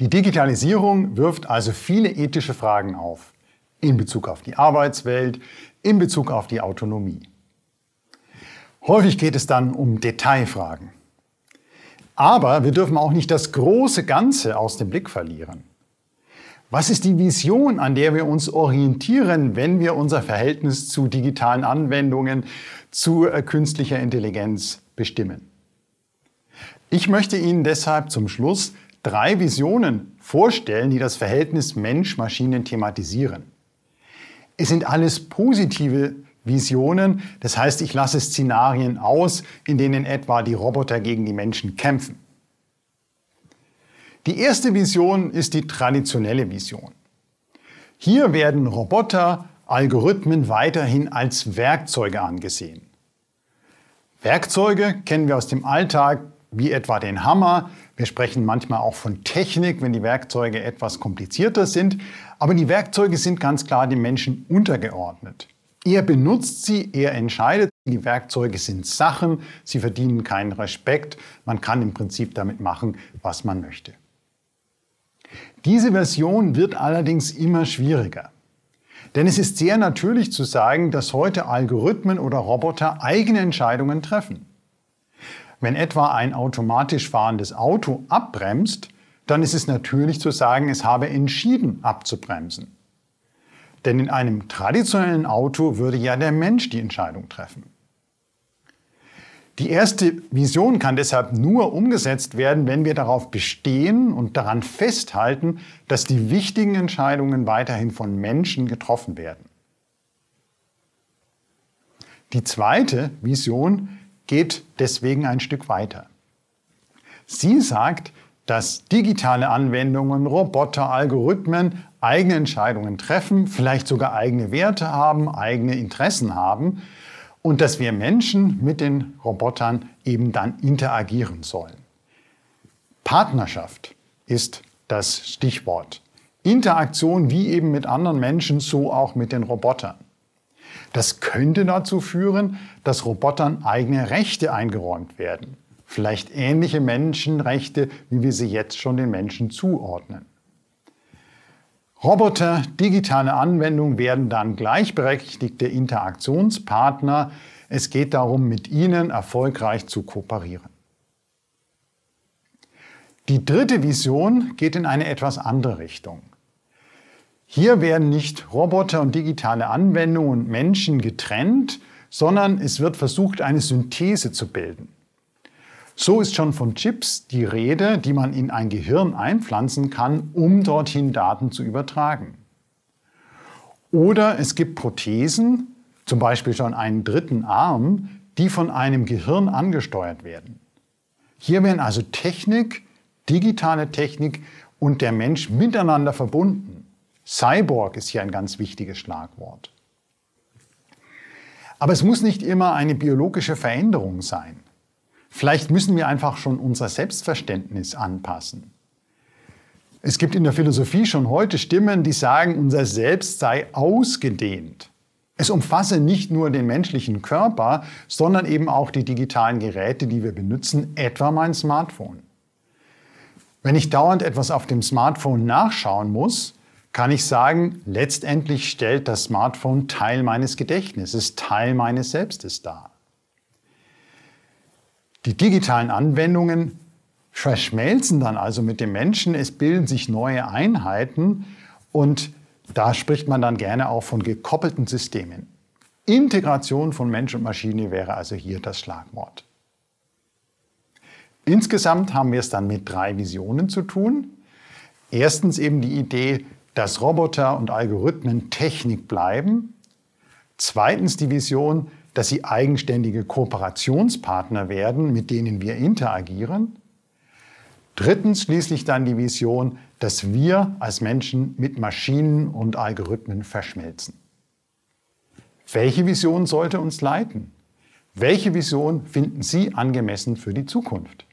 Die Digitalisierung wirft also viele ethische Fragen auf, in Bezug auf die Arbeitswelt, in Bezug auf die Autonomie. Häufig geht es dann um Detailfragen. Aber wir dürfen auch nicht das große Ganze aus dem Blick verlieren. Was ist die Vision, an der wir uns orientieren, wenn wir unser Verhältnis zu digitalen Anwendungen, zu äh, künstlicher Intelligenz bestimmen? Ich möchte Ihnen deshalb zum Schluss drei Visionen vorstellen, die das Verhältnis Mensch-Maschinen thematisieren. Es sind alles positive Visionen, das heißt, ich lasse Szenarien aus, in denen etwa die Roboter gegen die Menschen kämpfen. Die erste Vision ist die traditionelle Vision. Hier werden Roboter, Algorithmen weiterhin als Werkzeuge angesehen. Werkzeuge kennen wir aus dem Alltag, wie etwa den Hammer. Wir sprechen manchmal auch von Technik, wenn die Werkzeuge etwas komplizierter sind. Aber die Werkzeuge sind ganz klar dem Menschen untergeordnet. Er benutzt sie, er entscheidet. Die Werkzeuge sind Sachen, sie verdienen keinen Respekt. Man kann im Prinzip damit machen, was man möchte. Diese Version wird allerdings immer schwieriger. Denn es ist sehr natürlich zu sagen, dass heute Algorithmen oder Roboter eigene Entscheidungen treffen. Wenn etwa ein automatisch fahrendes Auto abbremst, dann ist es natürlich zu sagen, es habe entschieden abzubremsen. Denn in einem traditionellen Auto würde ja der Mensch die Entscheidung treffen. Die erste Vision kann deshalb nur umgesetzt werden, wenn wir darauf bestehen und daran festhalten, dass die wichtigen Entscheidungen weiterhin von Menschen getroffen werden. Die zweite Vision geht deswegen ein Stück weiter. Sie sagt, dass digitale Anwendungen, Roboter, Algorithmen eigene Entscheidungen treffen, vielleicht sogar eigene Werte haben, eigene Interessen haben und dass wir Menschen mit den Robotern eben dann interagieren sollen. Partnerschaft ist das Stichwort. Interaktion wie eben mit anderen Menschen, so auch mit den Robotern. Das könnte dazu führen, dass Robotern eigene Rechte eingeräumt werden. Vielleicht ähnliche Menschenrechte, wie wir sie jetzt schon den Menschen zuordnen. Roboter, digitale Anwendungen werden dann gleichberechtigte Interaktionspartner. Es geht darum, mit ihnen erfolgreich zu kooperieren. Die dritte Vision geht in eine etwas andere Richtung. Hier werden nicht Roboter und digitale Anwendungen und Menschen getrennt, sondern es wird versucht, eine Synthese zu bilden. So ist schon von Chips die Rede, die man in ein Gehirn einpflanzen kann, um dorthin Daten zu übertragen. Oder es gibt Prothesen, zum Beispiel schon einen dritten Arm, die von einem Gehirn angesteuert werden. Hier werden also Technik, digitale Technik und der Mensch miteinander verbunden. Cyborg ist hier ein ganz wichtiges Schlagwort. Aber es muss nicht immer eine biologische Veränderung sein. Vielleicht müssen wir einfach schon unser Selbstverständnis anpassen. Es gibt in der Philosophie schon heute Stimmen, die sagen, unser Selbst sei ausgedehnt. Es umfasse nicht nur den menschlichen Körper, sondern eben auch die digitalen Geräte, die wir benutzen, etwa mein Smartphone. Wenn ich dauernd etwas auf dem Smartphone nachschauen muss, kann ich sagen, letztendlich stellt das Smartphone Teil meines Gedächtnisses, Teil meines Selbstes dar. Die digitalen Anwendungen verschmelzen dann also mit dem Menschen, es bilden sich neue Einheiten und da spricht man dann gerne auch von gekoppelten Systemen. Integration von Mensch und Maschine wäre also hier das Schlagwort. Insgesamt haben wir es dann mit drei Visionen zu tun. Erstens eben die Idee, dass Roboter und Algorithmen Technik bleiben. Zweitens die Vision, dass sie eigenständige Kooperationspartner werden, mit denen wir interagieren. Drittens schließlich dann die Vision, dass wir als Menschen mit Maschinen und Algorithmen verschmelzen. Welche Vision sollte uns leiten? Welche Vision finden Sie angemessen für die Zukunft?